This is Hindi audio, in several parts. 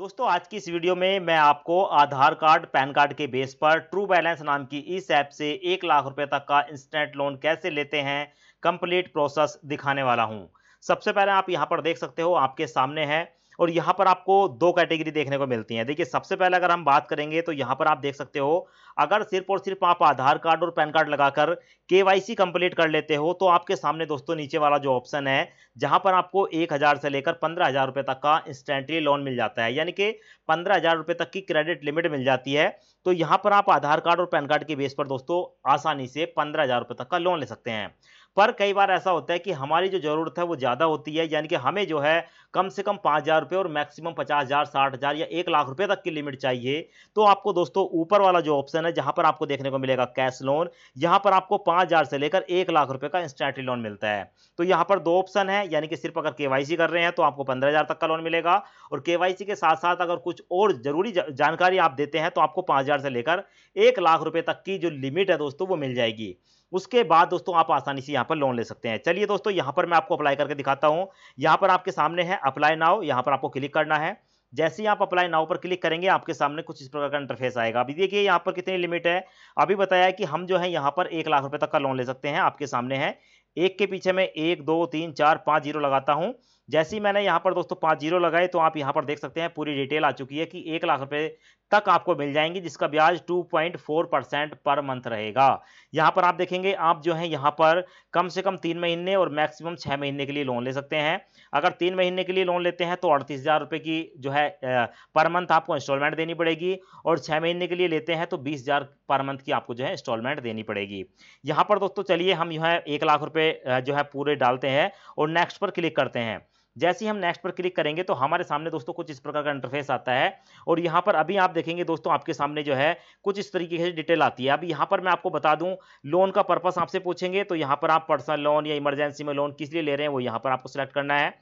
दोस्तों आज की इस वीडियो में मैं आपको आधार कार्ड पैन कार्ड के बेस पर ट्रू बैलेंस नाम की इस ऐप से एक लाख रुपए तक का इंस्टेंट लोन कैसे लेते हैं कंप्लीट प्रोसेस दिखाने वाला हूं सबसे पहले आप यहां पर देख सकते हो आपके सामने है और यहाँ पर आपको दो कैटेगरी देखने को मिलती हैं देखिए सबसे पहले अगर हम बात करेंगे तो यहाँ पर आप देख सकते हो अगर सिर्फ और सिर्फ आप आधार कार्ड और पैन कार्ड लगाकर के कंप्लीट कर लेते हो तो आपके सामने दोस्तों नीचे वाला जो ऑप्शन है जहाँ पर आपको एक हज़ार से लेकर पंद्रह हज़ार रुपए तक का इंस्टेंटली लोन मिल जाता है यानी कि पंद्रह हज़ार रुपए तक की क्रेडिट लिमिट मिल जाती है तो यहाँ पर आप आधार कार्ड और पैन कार्ड के बेस पर दोस्तों आसानी से पंद्रह हज़ार रुपए तक का लोन ले सकते हैं पर कई बार ऐसा होता है कि हमारी जो ज़रूरत है वो ज़्यादा होती है यानी कि हमें जो है कम से कम पाँच हज़ार रुपये और मैक्सिमम पचास हज़ार साठ हज़ार या एक लाख रुपये तक की लिमिट चाहिए तो आपको दोस्तों ऊपर वाला जो ऑप्शन है जहां पर आपको देखने को मिलेगा कैश लोन यहाँ पर आपको पाँच हज़ार से लेकर एक लाख रुपये का इंस्टेंटली लोन मिलता है तो यहाँ पर दो ऑप्शन है यानी कि सिर्फ अगर केवाईसी कर रहे हैं तो आपको पंद्रह हजार तक का लोन मिलेगा और केवाईसी के साथ साथ अगर कुछ और ज़रूरी जानकारी आप देते हैं तो आपको पाँच से लेकर एक लाख रुपये तक की जो लिमिट है दोस्तों वो मिल जाएगी उसके बाद दोस्तों आप आसानी से यहाँ पर लोन ले सकते हैं चलिए दोस्तों यहाँ पर मैं आपको अप्लाई करके दिखाता हूँ यहाँ पर आपके सामने है अप्लाई नाव यहाँ पर आपको क्लिक करना है जैसे ही आप अप्लाई नाव पर क्लिक करेंगे आपके सामने कुछ इस प्रकार का इंटरफेस आएगा अभी देखिए यहाँ पर कितनी लिमिट है अभी बताया कि हम जो है यहाँ पर एक लाख रुपए तक का लोन ले सकते हैं आपके सामने है एक के पीछे मैं एक दो तीन चार पाँच जीरो लगाता हूँ जैसे ही मैंने यहाँ पर दोस्तों पाँच जीरो लगाए तो आप यहाँ पर देख सकते हैं पूरी डिटेल आ चुकी है कि एक लाख रुपये तक आपको मिल जाएंगी जिसका ब्याज 2.4 परसेंट पर मंथ रहेगा यहाँ पर आप देखेंगे आप जो है यहाँ पर कम से कम तीन महीने और मैक्सिमम छः महीने के लिए लोन ले सकते हैं अगर तीन महीने के लिए लोन लेते हैं तो अड़तीस हज़ार रुपये की जो है पर मंथ आपको इंस्टॉलमेंट देनी पड़ेगी और छः महीने के लिए लेते हैं तो बीस हज़ार पर मंथ की आपको जो है इंस्टॉलमेंट देनी पड़ेगी यहाँ पर दोस्तों चलिए हम जो है एक लाख रुपये जो है पूरे डालते हैं और नेक्स्ट पर क्लिक करते हैं जैसे ही हम नेक्स्ट पर क्लिक करेंगे तो हमारे सामने दोस्तों कुछ इस प्रकार का इंटरफेस आता है और यहाँ पर अभी आप देखेंगे दोस्तों आपके सामने जो है कुछ इस तरीके से डिटेल आती है अभी यहाँ पर मैं आपको बता दूँ लोन का पर्पस आपसे पूछेंगे तो यहाँ पर आप पर्सनल लोन या इमरजेंसी में लोन किस लिए ले रहे हैं वो यहाँ पर आपको सिलेक्ट करना है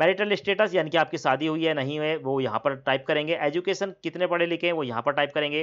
मैरिटल स्टेटस यानी कि आपकी शादी हुई है नहीं है वो यहाँ पर टाइप करेंगे एजुकेशन कितने पढ़े लिखे हैं वो यहाँ पर टाइप करेंगे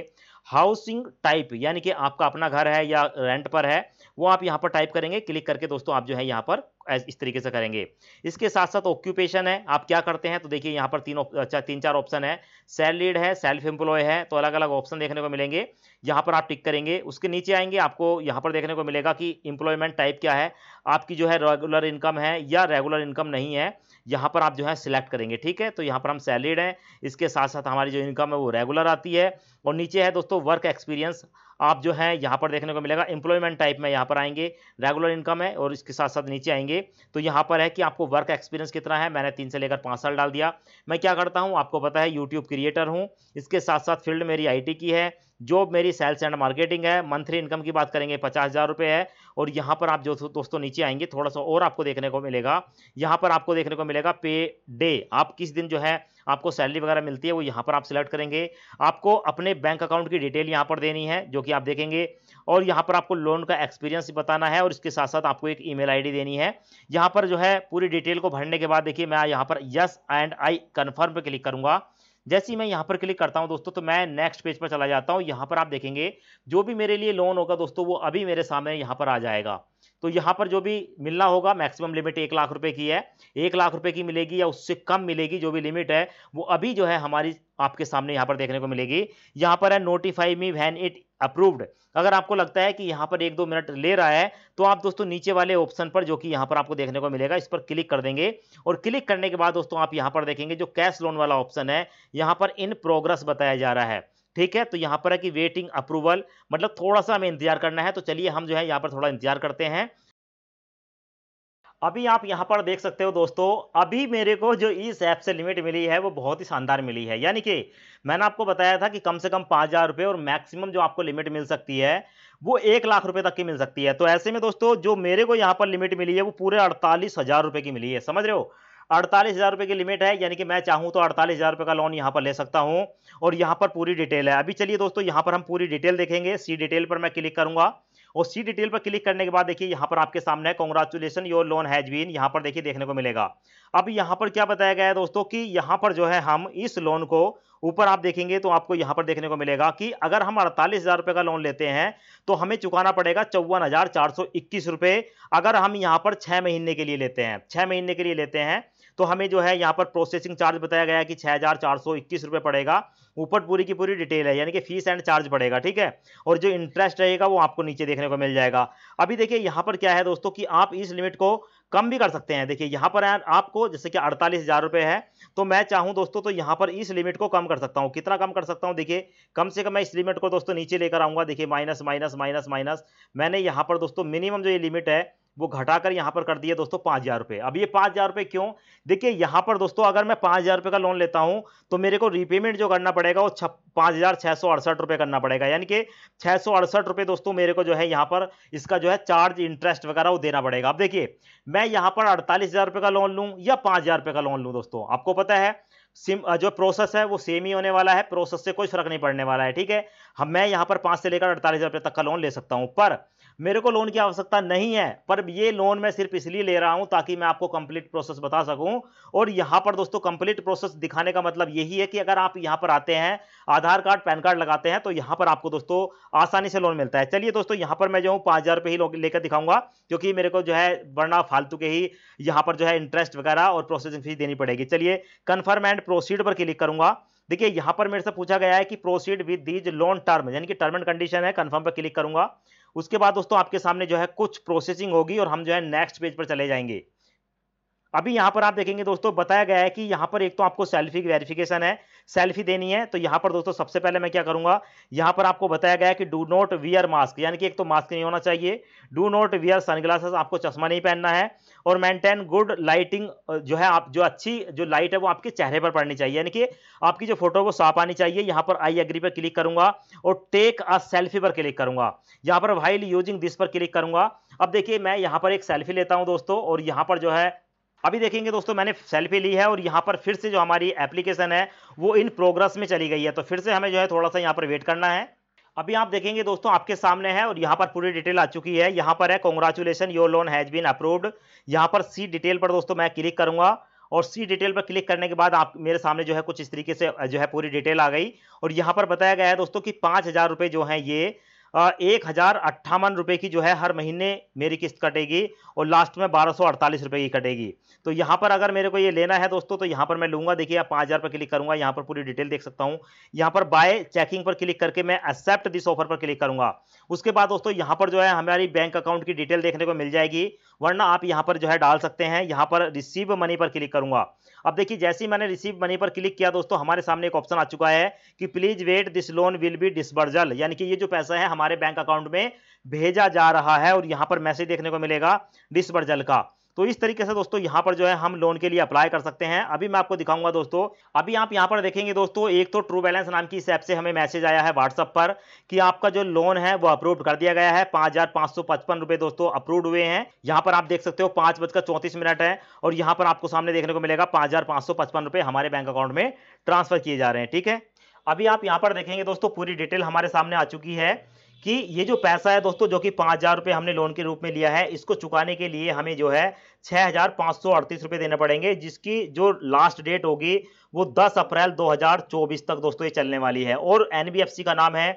हाउसिंग टाइप यानी कि आपका अपना घर है या रेंट पर है वो आप यहाँ पर टाइप करेंगे क्लिक करके दोस्तों आप जो है यहाँ पर इस तरीके से करेंगे इसके साथ साथ ऑक्यूपेशन है आप क्या करते हैं तो देखिए यहाँ पर तीन अच्छा, तीन चार ऑप्शन है सेल लीड है सेल्फ एम्प्लॉय है तो अलग अलग ऑप्शन देखने को मिलेंगे यहाँ पर आप टिक करेंगे उसके नीचे आएंगे आपको यहाँ पर देखने को मिलेगा कि इंप्लॉयमेंट टाइप क्या है आपकी जो है रेगुलर इनकम है या रेगुलर इनकम नहीं है यहाँ पर आप जो है सिलेक्ट करेंगे ठीक है तो यहाँ पर हम सैलरीड हैं इसके साथ साथ हमारी जो इनकम है वो रेगुलर आती है और नीचे है दोस्तों वर्क एक्सपीरियंस आप जो है यहाँ पर देखने को मिलेगा एम्प्लॉयमेंट टाइप में यहाँ पर आएंगे रेगुलर इनकम है और इसके साथ साथ नीचे आएंगे तो यहाँ पर है कि आपको वर्क एक्सपीरियंस कितना है मैंने तीन से लेकर पाँच साल डाल दिया मैं क्या करता हूँ आपको पता है यूट्यूब क्रिएटर हूँ इसके साथ साथ फील्ड मेरी आई की है जॉब मेरी सेल्स एंड मार्केटिंग है मंथली इनकम की बात करेंगे पचास हज़ार रुपये है और यहाँ पर आप जो दोस्तों नीचे आएंगे थोड़ा सा और आपको देखने को मिलेगा यहाँ पर आपको देखने को मिलेगा पे डे आप किस दिन जो है आपको सैलरी वगैरह मिलती है वो यहाँ पर आप सिलेक्ट करेंगे आपको अपने बैंक अकाउंट की डिटेल यहाँ पर देनी है जो कि आप देखेंगे और यहाँ पर आपको लोन का एक्सपीरियंस बताना है और इसके साथ साथ आपको एक ईमेल आईडी देनी है यहाँ पर जो है पूरी डिटेल को भरने के बाद देखिए मैं यहाँ पर यस एंड आई कन्फर्म पर क्लिक करूँगा जैसे ही मैं यहाँ पर क्लिक करता हूँ दोस्तों तो मैं नेक्स्ट पेज पर चला जाता हूँ यहाँ पर आप देखेंगे जो भी मेरे लिए लोन होगा दोस्तों वो अभी मेरे सामने यहाँ पर आ जाएगा तो यहाँ पर जो भी मिलना होगा मैक्सिमम लिमिट एक लाख रुपए की है एक लाख रुपए की मिलेगी या उससे कम मिलेगी जो भी लिमिट है वो अभी जो है हमारी आपके सामने यहाँ पर देखने को मिलेगी यहाँ पर है notify me when it approved अगर आपको लगता है कि यहाँ पर एक दो मिनट ले रहा है तो आप दोस्तों नीचे वाले ऑप्शन पर जो कि यहाँ पर आपको देखने को मिलेगा इस पर क्लिक कर देंगे और क्लिक करने के बाद दोस्तों आप यहाँ पर देखेंगे जो कैश लोन वाला ऑप्शन है यहाँ पर इन प्रोग्रेस बताया जा रहा है ठीक है तो यहाँ पर है कि वेटिंग अप्रूवल मतलब थोड़ा सा हमें इंतजार करना है तो चलिए हम जो है यहाँ पर थोड़ा इंतजार करते हैं अभी आप यहाँ पर देख सकते हो दोस्तों अभी मेरे को जो इस ऐप से लिमिट मिली है वो बहुत ही शानदार मिली है यानी कि मैंने आपको बताया था कि कम से कम पाँच हज़ार रुपये और मैक्सिमम जो आपको लिमिट मिल सकती है वो एक लाख रुपए तक की मिल सकती है तो ऐसे में दोस्तों जो मेरे को यहाँ पर लिमिट मिली है वो पूरे अड़तालीस हज़ार रुपये की मिली है समझ रहे हो अड़तालीस हज़ार रुपये की लिमिट है यानी कि मैं चाहूँ तो अड़तालीस हज़ार रुपये का लोन यहाँ पर ले सकता हूँ और यहाँ पर पूरी डिटेल है अभी चलिए दोस्तों यहाँ पर हम पूरी डिटेल देखेंगे सी डिटेल पर मैं क्लिक करूँगा और सी डिटेल पर क्लिक करने के बाद देखिए यहाँ पर आपके सामने congratulation your loan has been यहाँ पर देखिए देखने को मिलेगा अब यहाँ पर क्या बताया गया है दोस्तों कि यहाँ पर जो है हम इस लोन को ऊपर आप देखेंगे तो आपको यहाँ पर देखने को मिलेगा कि अगर हम अड़तालीस हज़ार रुपए का लोन लेते हैं तो हमें चुकाना पड़ेगा चौवन हज़ार चार सौ इक्कीस रुपए अगर हम यहाँ पर छः महीने के लिए लेते हैं छः महीने के लिए लेते हैं तो हमें जो है यहाँ पर प्रोसेसिंग चार्ज बताया गया है कि छः हज़ार चार सौ इक्कीस रुपये पड़ेगा ऊपर पूरी की पूरी डिटेल है यानी कि फीस एंड चार्ज पड़ेगा ठीक है और जो इंटरेस्ट रहेगा वो आपको नीचे देखने को मिल जाएगा अभी देखिए यहाँ पर क्या है दोस्तों कि आप इस लिमिट को कम भी कर सकते हैं देखिए यहाँ पर आपको जैसे कि अड़तालीस हज़ार रुपये है तो मैं चाहूँ दोस्तों तो यहाँ पर इस लिमिट को कम कर सकता हूँ कितना कम कर सकता हूँ देखिए कम से कम मैं इस लिमिट को दोस्तों नीचे लेकर आऊँगा देखिए माइनस माइनस माइनस माइनस मैंने यहाँ पर दोस्तों मिनिमम जो ये लिमिट है वो घटाकर यहां पर कर दिया दोस्तों पांच हज़ार रुपये अब ये पांच हज़ार रुपये क्यों देखिए यहां पर दोस्तों अगर मैं पांच हज़ार रुपये का लोन लेता हूं तो मेरे को रीपेमेंट जो करना पड़ेगा वो पांच हज़ार छह सौ अड़सठ रुपये करना पड़ेगा यानी कि छह सौ अड़सठ रुपए दोस्तों मेरे को जो है यहां पर इसका जो है चार्ज इंटरेस्ट वगैरह वो देना पड़ेगा अब देखिए मैं यहाँ पर अड़तालीस हज़ार रुपये का लोन लूँ या पांच हज़ार रुपए का लोन लूँ दोस्तों आपको पता है सिम जो प्रोसेस है वो सेम ही होने वाला है प्रोसेस से कोई फर्क नहीं पड़ने वाला है ठीक है हम मैं यहाँ पर पाँच से लेकर अड़तालीस हज़ार रुपये तक का लोन ले सकता हूँ पर मेरे को लोन की आवश्यकता नहीं है पर ये लोन मैं सिर्फ इसलिए ले रहा हूं ताकि मैं आपको कंप्लीट प्रोसेस बता सकूं और यहां पर दोस्तों कंप्लीट प्रोसेस दिखाने का मतलब यही है कि अगर आप यहां पर आते हैं आधार कार्ड पैन कार्ड लगाते हैं तो यहां पर आपको दोस्तों आसानी से लोन मिलता है चलिए दोस्तों यहां पर मैं जो हूँ पाँच हज़ार ही लेकर दिखाऊंगा क्योंकि मेरे को जो है वरना फालतू के ही यहाँ पर जो है इंटरेस्ट वगैरह और प्रोसेसिंग फीस देनी पड़ेगी चलिए कन्फर्म एंड प्रोसीड पर क्लिक करूंगा देखिए यहां पर मेरे से पूछा गया है कि proceed with these loan term यानी कि टर्म एंड कंडीशन है कंफर्म पर क्लिक करूंगा उसके बाद दोस्तों आपके सामने जो है कुछ प्रोसेसिंग होगी और हम जो है नेक्स्ट पेज पर चले जाएंगे अभी यहाँ पर आप देखेंगे दोस्तों बताया गया है कि यहाँ पर एक तो आपको सेल्फी की वेरिफिकेशन है सेल्फी देनी है तो यहाँ पर दोस्तों सबसे पहले मैं क्या करूंगा यहाँ पर आपको बताया गया है कि डू नॉट वियर मास्क यानी कि एक तो मास्क नहीं होना चाहिए डू नॉट वियर सनग्लासेस आपको चश्मा नहीं पहनना है और मेंटेन गुड लाइटिंग जो है आप जो अच्छी जो लाइट है वो आपके चेहरे पर पड़नी चाहिए यानी कि आपकी जो फोटो वो साफ आनी चाहिए यहाँ पर आई एग्री पर क्लिक करूंगा और टेक अ सेल्फी पर क्लिक करूंगा यहाँ पर वाइल यूजिंग दिस पर क्लिक करूँगा अब देखिए मैं यहाँ पर एक सेल्फी लेता हूँ दोस्तों और यहाँ पर जो है अभी देखेंगे दोस्तों मैंने सेल्फी ली है और यहाँ पर फिर से जो हमारी एप्लीकेशन है वो इन प्रोग्रेस में चली गई है तो फिर से हमें जो है थोड़ा सा यहाँ पर वेट करना है अभी आप देखेंगे दोस्तों आपके सामने है और यहाँ पर पूरी डिटेल आ चुकी है यहाँ पर है congratulation your loan has been approved यहाँ पर सी डिटेल पर दोस्तों मैं क्लिक करूंगा और सी डिटेल पर क्लिक करने के बाद आप मेरे सामने जो है कुछ इस तरीके से जो है पूरी डिटेल आ गई और यहाँ पर बताया गया है दोस्तों कि पाँच हज़ार रुपये जो है ये एक हज़ार अट्ठावन रुपये की जो है हर महीने मेरी किस्त कटेगी और लास्ट में बारह सौ अड़तालीस रुपये की कटेगी तो यहाँ पर अगर मेरे को ये लेना है दोस्तों तो यहाँ पर मैं लूँगा देखिए आप पाँच हज़ार पर क्लिक करूँगा यहाँ पर पूरी डिटेल देख सकता हूँ यहाँ पर बाय चेकिंग पर क्लिक करके मैं एक्सेप्ट दिस ऑफर पर क्लिक करूँगा उसके बाद दोस्तों यहाँ पर जो है हमारी बैंक अकाउंट की डिटेल देखने को मिल जाएगी वरना आप यहाँ पर जो है डाल सकते हैं यहाँ पर रिसीव मनी पर क्लिक करूँगा अब देखिए जैसे ही मैंने रिसीव मनी पर क्लिक किया दोस्तों हमारे सामने एक ऑप्शन आ चुका है कि please wait this loan will be disbursal यानी कि ये जो पैसा है हमारे बैंक अकाउंट में भेजा जा रहा है और यहाँ पर मैसेज देखने को मिलेगा डिसबर्जल का तो इस तरीके से दोस्तों यहाँ पर जो है हम लोन के लिए अप्लाई कर सकते हैं अभी मैं आपको दिखाऊंगा दोस्तों अभी आप यहाँ पर देखेंगे दोस्तों एक तो ट्रू बैलेंस नाम की इस ऐप से हमें मैसेज आया है व्हाट्सअप पर कि आपका जो लोन है वो अप्रूव कर दिया गया है पाँच दोस्तों अप्रूव हुए हैं यहाँ पर आप देख सकते हो पाँच बजकर चौंतीस मिनट है और यहाँ पर आपको सामने देखने को मिलेगा पाँच हमारे बैंक अकाउंट में ट्रांसफर किए जा रहे हैं ठीक है अभी आप यहाँ पर देखेंगे दोस्तों पूरी डिटेल हमारे सामने आ चुकी है कि ये जो पैसा है दोस्तों जो कि पाँच हज़ार रुपये हमने लोन के रूप में लिया है इसको चुकाने के लिए हमें जो है छः हज़ार पाँच सौ अड़तीस रुपये देने पड़ेंगे जिसकी जो लास्ट डेट होगी वो दस अप्रैल दो हज़ार चौबीस तक दोस्तों ये चलने वाली है और एन बी एफ सी का नाम है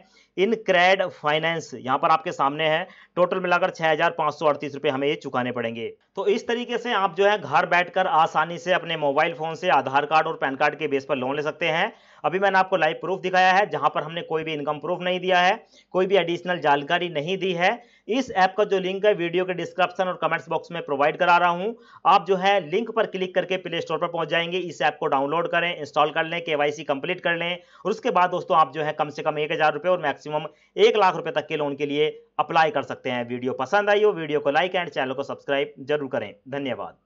इन क्रेड फाइनेंस यहाँ पर आपके सामने है टोटल मिलाकर छः हज़ार पाँच सौ अड़तीस रुपये हमें ये चुकाने पड़ेंगे तो इस तरीके से आप जो है घर बैठकर आसानी से अपने मोबाइल फ़ोन से आधार कार्ड और पैन कार्ड के बेस पर लोन ले सकते हैं अभी मैंने आपको लाइव प्रूफ दिखाया है जहां पर हमने कोई भी इनकम प्रूफ नहीं दिया है कोई भी एडिशनल जानकारी नहीं दी है इस ऐप का जो लिंक है वीडियो के डिस्क्रिप्शन और कमेंट्स बॉक्स में प्रोवाइड करा रहा हूं आप जो है लिंक पर क्लिक करके प्ले स्टोर पर पहुंच जाएंगे इस ऐप को डाउनलोड करें इंस्टॉल कर लें केवाईसी कंप्लीट कर लें और उसके बाद दोस्तों आप जो है कम से कम एक हज़ार रुपये और मैक्सिमम एक लाख रुपये तक के लोन के लिए अप्लाई कर सकते हैं वीडियो पसंद आई हो वीडियो को लाइक एंड चैनल को सब्सक्राइब जरूर करें धन्यवाद